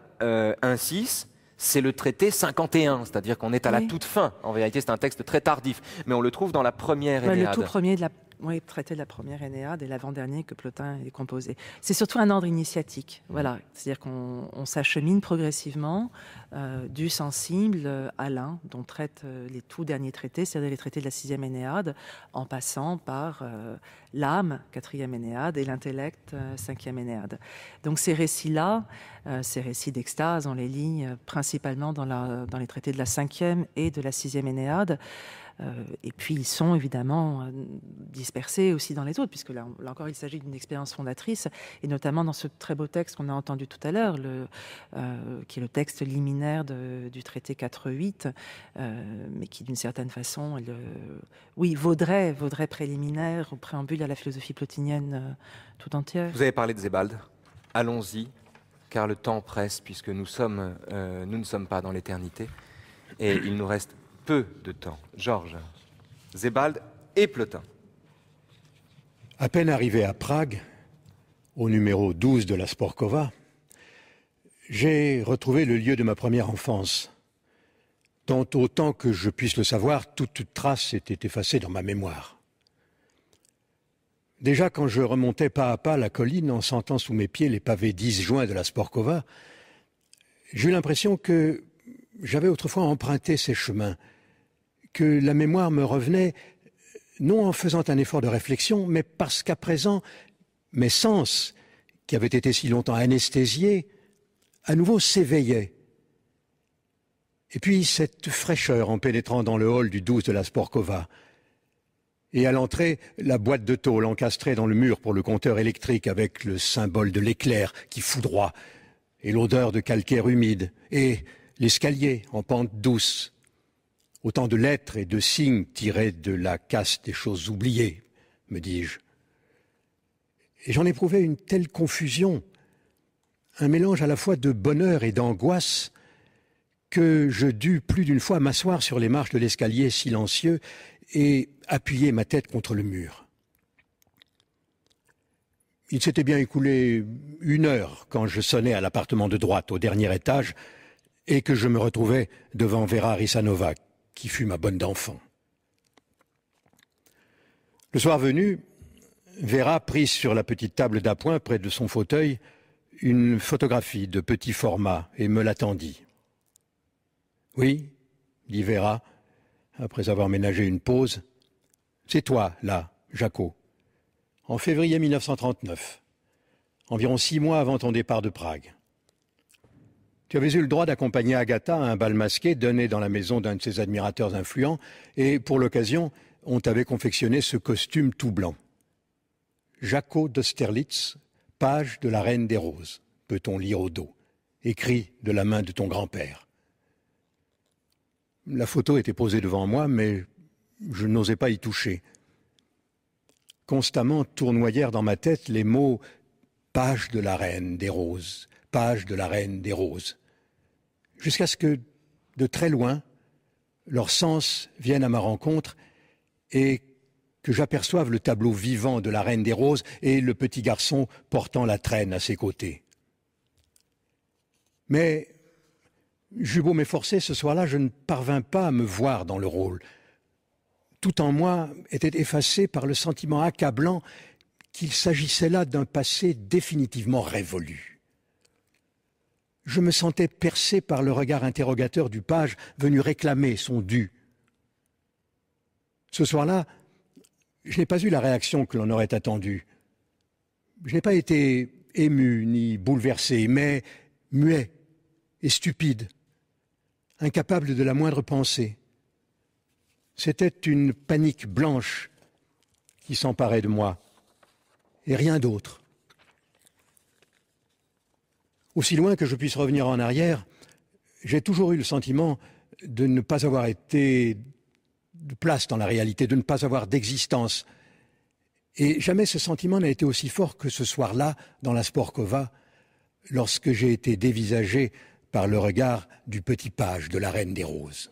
insiste c'est le traité 51, c'est-à-dire qu'on est à la toute fin. En vérité, c'est un texte très tardif, mais on le trouve dans la première Énéade. Bah, le tout premier de la oui, traité de la première Énéade et l'avant-dernier que Plotin est composé. C'est surtout un ordre initiatique, mmh. voilà. C'est-à-dire qu'on s'achemine progressivement euh, du sensible à l'un, dont traitent euh, les tout derniers traités, c'est-à-dire les traités de la sixième Énéade, e en passant par euh, l'âme, quatrième Énéade, et l'intellect, cinquième Énéade. Donc ces récits-là, ces récits d'extase, on les lignes principalement dans, dans les traités de la cinquième et de la sixième Énéade. Euh, et puis ils sont évidemment euh, dispersés aussi dans les autres, puisque là, encore il s'agit d'une expérience fondatrice, et notamment dans ce très beau texte qu'on a entendu tout à l'heure, euh, qui est le texte liminaire du traité 4.8, mais qui d'une certaine façon, oui, vaudrait, vaudrait préliminaire ou préambule à la philosophie plotinienne tout entière. Vous avez parlé de Zébald. Allons-y, car le temps presse, puisque nous, sommes, nous ne sommes pas dans l'éternité. Et il nous reste peu de temps. Georges, Zebald et Plotin. À peine arrivé à Prague, au numéro 12 de la Sporkova, j'ai retrouvé le lieu de ma première enfance, Tant autant que je puisse le savoir, toute trace était effacée dans ma mémoire. Déjà quand je remontais pas à pas la colline en sentant sous mes pieds les pavés disjoints de la Sporkova, j'eus l'impression que j'avais autrefois emprunté ces chemins, que la mémoire me revenait, non en faisant un effort de réflexion, mais parce qu'à présent, mes sens, qui avaient été si longtemps anesthésiés, à nouveau s'éveillaient. Et puis cette fraîcheur en pénétrant dans le hall du 12 de la Sporkova. Et à l'entrée, la boîte de tôle encastrée dans le mur pour le compteur électrique avec le symbole de l'éclair qui foudroie, et l'odeur de calcaire humide, et l'escalier en pente douce, Autant de lettres et de signes tirés de la casse des choses oubliées, me dis-je. Et j'en éprouvais une telle confusion, un mélange à la fois de bonheur et d'angoisse, que je dus plus d'une fois m'asseoir sur les marches de l'escalier silencieux et appuyer ma tête contre le mur. Il s'était bien écoulé une heure quand je sonnais à l'appartement de droite au dernier étage et que je me retrouvais devant Vera Risanovac qui fut ma bonne d'enfant. Le soir venu, Vera prit sur la petite table d'appoint près de son fauteuil une photographie de petit format et me l'attendit. Oui, dit Vera, après avoir ménagé une pause, c'est toi, là, Jaco. En février 1939, environ six mois avant ton départ de Prague. Tu avais eu le droit d'accompagner Agatha à un bal masqué donné dans la maison d'un de ses admirateurs influents, et pour l'occasion, on t'avait confectionné ce costume tout blanc. Jaco d'Austerlitz, page de la Reine des Roses, peut-on lire au dos, écrit de la main de ton grand-père. La photo était posée devant moi, mais je n'osais pas y toucher. Constamment tournoyèrent dans ma tête les mots page de la Reine des Roses, page de la Reine des Roses, jusqu'à ce que, de très loin, leur sens viennent à ma rencontre et que j'aperçoive le tableau vivant de la Reine des Roses et le petit garçon portant la traîne à ses côtés. Mais j'eus beau m'efforcer, ce soir-là, je ne parvins pas à me voir dans le rôle. Tout en moi était effacé par le sentiment accablant qu'il s'agissait là d'un passé définitivement révolu je me sentais percé par le regard interrogateur du page venu réclamer son dû. Ce soir-là, je n'ai pas eu la réaction que l'on aurait attendue. Je n'ai pas été ému ni bouleversé, mais muet et stupide, incapable de la moindre pensée. C'était une panique blanche qui s'emparait de moi, et rien d'autre. Aussi loin que je puisse revenir en arrière, j'ai toujours eu le sentiment de ne pas avoir été de place dans la réalité, de ne pas avoir d'existence. Et jamais ce sentiment n'a été aussi fort que ce soir-là, dans la Sporkova, lorsque j'ai été dévisagé par le regard du petit page de la Reine des Roses.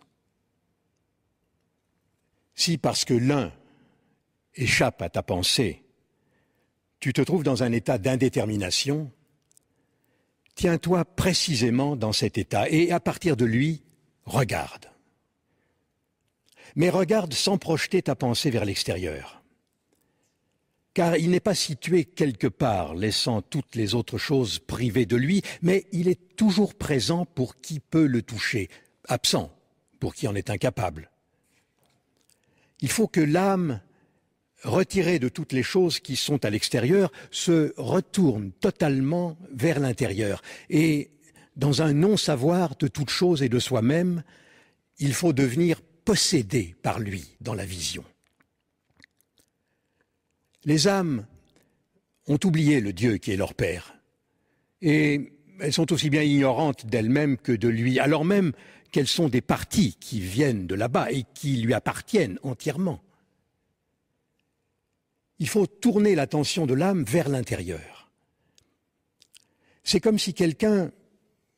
Si parce que l'un échappe à ta pensée, tu te trouves dans un état d'indétermination, tiens-toi précisément dans cet état et à partir de lui, regarde. Mais regarde sans projeter ta pensée vers l'extérieur. Car il n'est pas situé quelque part, laissant toutes les autres choses privées de lui, mais il est toujours présent pour qui peut le toucher, absent pour qui en est incapable. Il faut que l'âme retiré de toutes les choses qui sont à l'extérieur, se retourne totalement vers l'intérieur. Et dans un non-savoir de toute chose et de soi-même, il faut devenir possédé par lui dans la vision. Les âmes ont oublié le Dieu qui est leur Père, et elles sont aussi bien ignorantes d'elles-mêmes que de lui, alors même qu'elles sont des parties qui viennent de là-bas et qui lui appartiennent entièrement il faut tourner l'attention de l'âme vers l'intérieur. C'est comme si quelqu'un,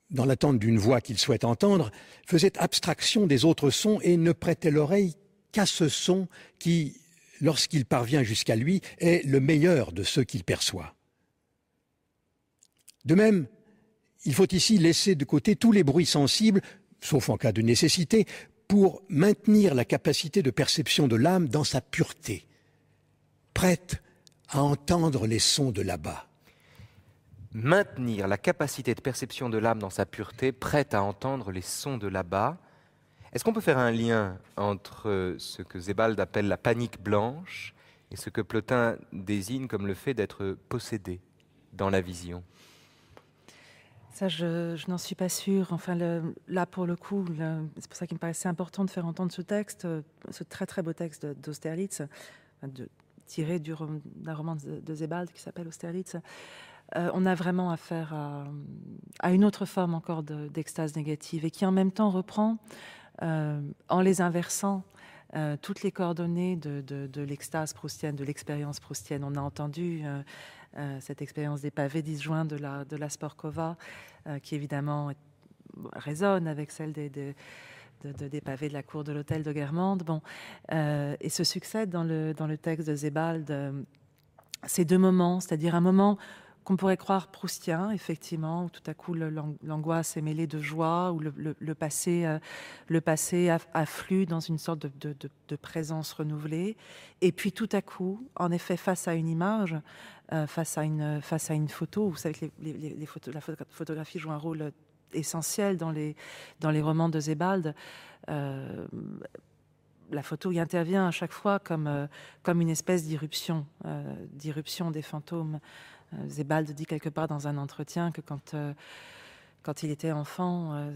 dans l'attente d'une voix qu'il souhaite entendre, faisait abstraction des autres sons et ne prêtait l'oreille qu'à ce son qui, lorsqu'il parvient jusqu'à lui, est le meilleur de ceux qu'il perçoit. De même, il faut ici laisser de côté tous les bruits sensibles, sauf en cas de nécessité, pour maintenir la capacité de perception de l'âme dans sa pureté prête à entendre les sons de là-bas. Maintenir la capacité de perception de l'âme dans sa pureté, prête à entendre les sons de là-bas. Est-ce qu'on peut faire un lien entre ce que Zébald appelle la panique blanche et ce que Plotin désigne comme le fait d'être possédé dans la vision ça, je, n'en suis pas sûre. Enfin, là, pour le coup, c'est pour ça qu'il me paraissait important de faire entendre ce texte, euh, ce très très beau texte d'Austerlitz, de, tiré du d'un roman de, de Zebald qui s'appelle Austerlitz, euh, on a vraiment affaire à, une autre forme encore d'extase négative et qui en même temps reprend, euh, en les inversant, euh, toutes les coordonnées de, l'extase proustienne, de l'expérience proustienne. On a entendu cette expérience des pavés disjoints de la, de la Sporkova, qui évidemment résonne avec celle des de, des pavés de la cour de l'hôtel de Guermande. Bon, euh, et ce succèdent dans le, dans le texte de Zébald euh, ces deux moments, c'est-à-dire un moment qu'on pourrait croire proustien, effectivement, où tout à coup l'angoisse est mêlée de joie, où le, passé, le passé euh, afflue dans une sorte de, présence renouvelée. Et puis tout à coup, en effet, face à une image, face, à une, face à une photo, vous savez que les photos, la photographie joue un rôle essentiel dans les, dans les romans de Zebald. Euh, la photo y intervient à chaque fois comme, euh, comme une espèce d'irruption, euh, d'irruption des fantômes. Zebald dit quelque part dans un entretien que quand, quand il était enfant,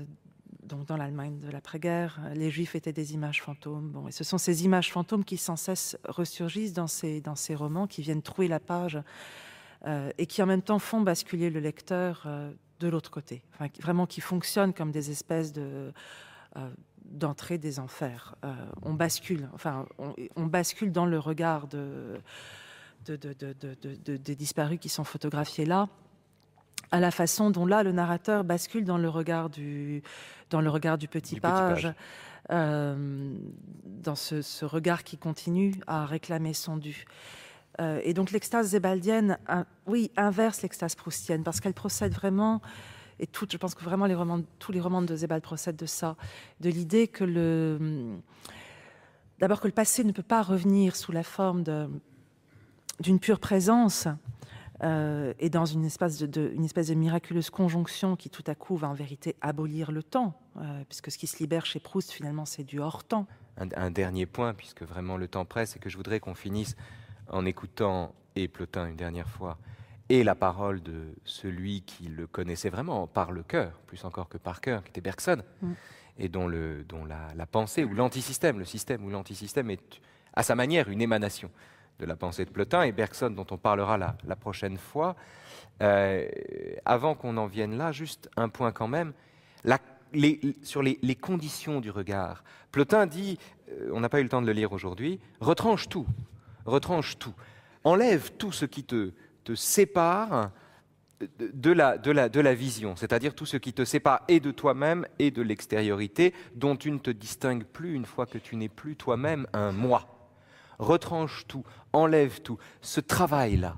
donc dans l'Allemagne de l'après-guerre, les Juifs étaient des images fantômes. Bon, et ce sont ces images fantômes qui sans cesse ressurgissent dans ces, dans ces romans, qui viennent trouer la page et qui en même temps font basculer le lecteur de l'autre côté, vraiment qui fonctionne comme des espèces de euh, d'entrée des enfers. Euh, on bascule, enfin, on, bascule dans le regard des disparus qui sont photographiés là, à la façon dont là le narrateur bascule dans le regard du petit page. Euh, dans ce, ce, regard qui continue à réclamer son dû. Euh, et donc l'extase zébaldienne, oui, inverse l'extase proustienne, parce qu'elle procède vraiment, et je pense que vraiment les tous les romans de Zébald procèdent de ça, de l'idée que le... D'abord que le passé ne peut pas revenir sous la forme d'une pure présence, euh, et dans une espèce de, miraculeuse conjonction qui tout à coup va en vérité abolir le temps, euh, puisque ce qui se libère chez Proust finalement c'est du hors-temps. un, dernier point, puisque vraiment le temps presse, et que je voudrais qu'on finisse en écoutant et Plotin une dernière fois, et la parole de celui qui le connaissait vraiment par le cœur, plus encore que par cœur, qui était Bergson, mm. et dont, le, dont la, pensée ou l'antisystème, le système ou l'antisystème est à sa manière une émanation de la pensée de Plotin, et Bergson dont on parlera la, la prochaine fois. Euh, avant qu'on en vienne là, juste un point quand même, sur les, conditions du regard. Plotin dit, euh, on n'a pas eu le temps de le lire aujourd'hui, retranche tout, retranche tout. Enlève tout ce qui te, te sépare de la, de la, de la vision, c'est-à-dire tout ce qui te sépare et de toi-même et de l'extériorité, dont tu ne te distingues plus une fois que tu n'es plus toi-même un moi. Retranche tout, enlève tout. Ce travail-là,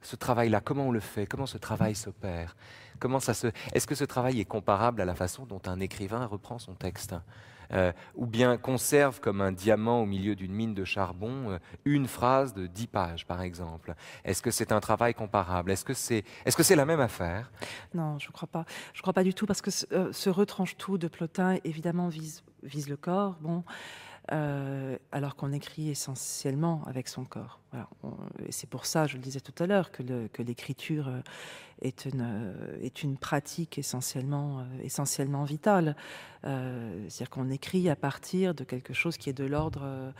ce travail-là, comment on le fait Comment ce travail s'opère Comment ça se Est-ce que ce travail est comparable à la façon dont un écrivain reprend son texte euh, ou bien conserve comme un diamant au milieu d'une mine de charbon euh, une phrase de 10 pages, par exemple. Est-ce que c'est un travail comparable Est-ce que c'est est -ce c'est la même affaire Non, je ne crois pas. Je crois pas du tout, parce que ce, euh, retranche-tout de Plotin, évidemment, vise, vise le corps. Bon. Euh, alors qu'on écrit essentiellement avec son corps. c'est pour ça, je le disais tout à l'heure, que, l'écriture euh, euh, est une, pratique essentiellement, vitale. c'est-à-dire qu'on écrit à partir de quelque chose qui est de l'ordre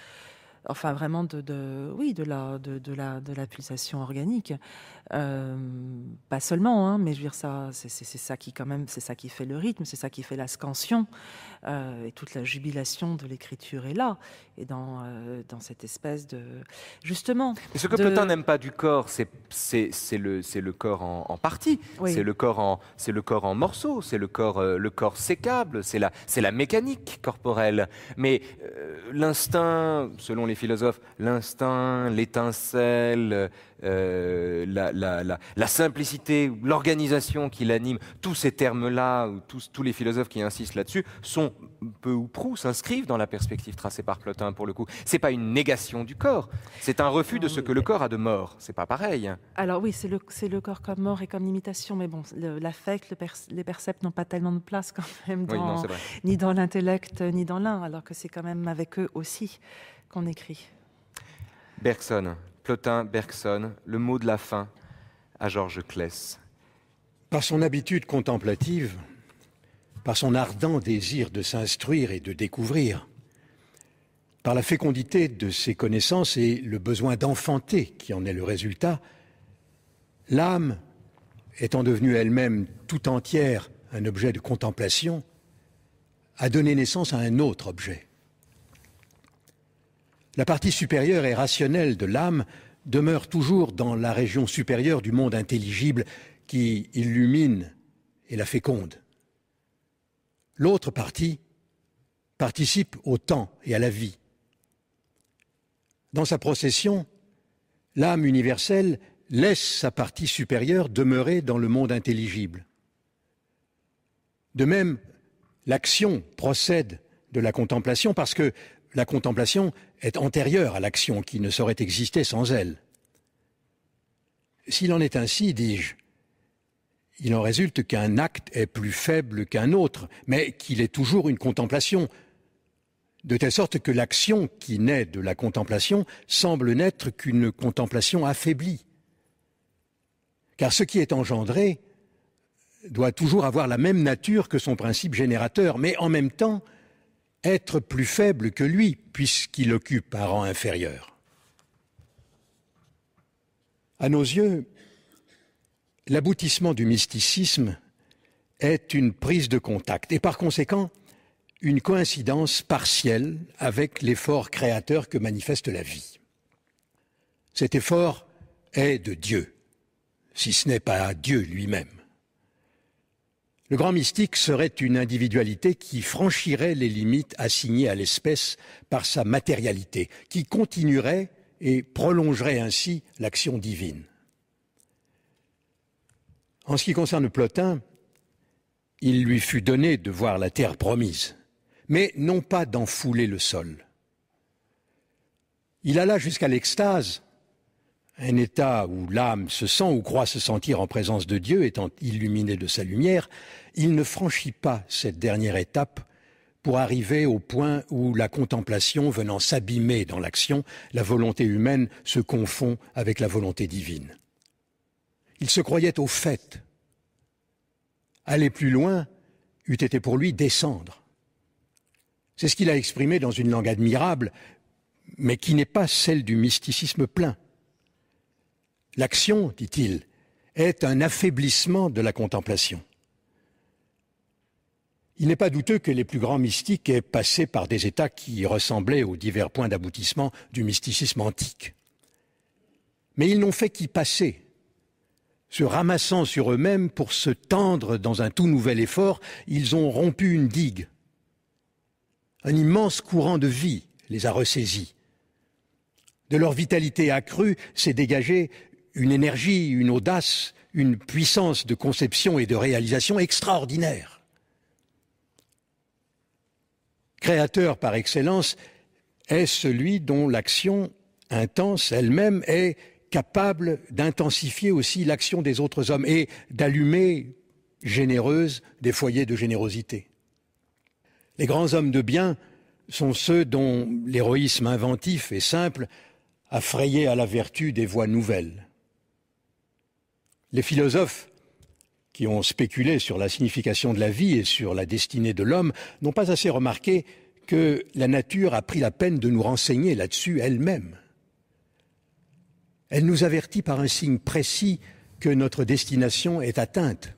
enfin vraiment de, oui, de la, pulsation organique. Euh, pas seulement, hein, mais je veux ça, c'est ça qui quand même, c'est ça qui fait le rythme, c'est ça qui fait la scansion euh, et toute la jubilation de l'écriture est là et dans euh, cette espèce de justement. ce que Plotin n'aime pas du corps, c'est le corps en, partie, c'est le corps en morceaux, c'est le corps le sécable, c'est la mécanique corporelle. Mais l'instinct, selon les philosophes, l'instinct, l'étincelle, euh, la, simplicité, l'organisation qui l'anime, tous ces termes-là, tous, tous les philosophes qui insistent là-dessus, sont peu ou prou, s'inscrivent dans la perspective tracée par Plotin pour le coup. C'est pas une négation du corps, c'est un refus de ce que le corps a de mort. C'est pas pareil. Alors oui, c'est le, le, corps comme mort et comme limitation, mais bon, l'affect, les percepts n'ont pas tellement de place quand même, dans, ni dans l'intellect, ni dans l'un, alors que c'est quand même avec eux aussi qu'on écrit. Bergson, Plotin Bergson, le mot de la fin à Georges Clès. Par son habitude contemplative, par son ardent désir de s'instruire et de découvrir, par la fécondité de ses connaissances et le besoin d'enfanter qui en est le résultat, l'âme, étant devenue elle-même tout entière un objet de contemplation, a donné naissance à un autre objet, la partie supérieure et rationnelle de l'âme demeure toujours dans la région supérieure du monde intelligible qui illumine et la féconde. L'autre partie participe au temps et à la vie. Dans sa procession, l'âme universelle laisse sa partie supérieure demeurer dans le monde intelligible. De même, l'action procède de la contemplation parce que la contemplation est antérieure à l'action qui ne saurait exister sans elle. S'il en est ainsi, dis-je, il en résulte qu'un acte est plus faible qu'un autre, mais qu'il est toujours une contemplation, de telle sorte que l'action qui naît de la contemplation semble n'être qu'une contemplation affaiblie. Car ce qui est engendré doit toujours avoir la même nature que son principe générateur, mais en même temps, être plus faible que lui, puisqu'il occupe un rang inférieur. À nos yeux, l'aboutissement du mysticisme est une prise de contact et par conséquent une coïncidence partielle avec l'effort créateur que manifeste la vie. Cet effort est de Dieu, si ce n'est pas Dieu lui-même. Le grand mystique serait une individualité qui franchirait les limites assignées à l'espèce par sa matérialité, qui continuerait et prolongerait ainsi l'action divine. En ce qui concerne Plotin, il lui fut donné de voir la terre promise, mais non pas d'en fouler le sol. Il alla jusqu'à l'extase un état où l'âme se sent ou croit se sentir en présence de Dieu, étant illuminée de sa lumière, il ne franchit pas cette dernière étape pour arriver au point où la contemplation venant s'abîmer dans l'action, la volonté humaine se confond avec la volonté divine. Il se croyait au fait. Aller plus loin eût été pour lui descendre. C'est ce qu'il a exprimé dans une langue admirable, mais qui n'est pas celle du mysticisme plein. L'action, dit-il, est un affaiblissement de la contemplation. Il n'est pas douteux que les plus grands mystiques aient passé par des états qui ressemblaient aux divers points d'aboutissement du mysticisme antique. Mais ils n'ont fait qu'y passer, se ramassant sur eux-mêmes pour se tendre dans un tout nouvel effort, ils ont rompu une digue. Un immense courant de vie les a ressaisis. De leur vitalité accrue s'est dégagée une énergie, une audace, une puissance de conception et de réalisation extraordinaire. Créateur par excellence est celui dont l'action intense elle-même est capable d'intensifier aussi l'action des autres hommes et d'allumer généreuse des foyers de générosité. Les grands hommes de bien sont ceux dont l'héroïsme inventif et simple a frayé à la vertu des voies nouvelles. Les philosophes qui ont spéculé sur la signification de la vie et sur la destinée de l'homme n'ont pas assez remarqué que la nature a pris la peine de nous renseigner là-dessus elle-même. Elle nous avertit par un signe précis que notre destination est atteinte.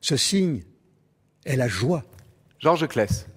Ce signe est la joie. Georges Kless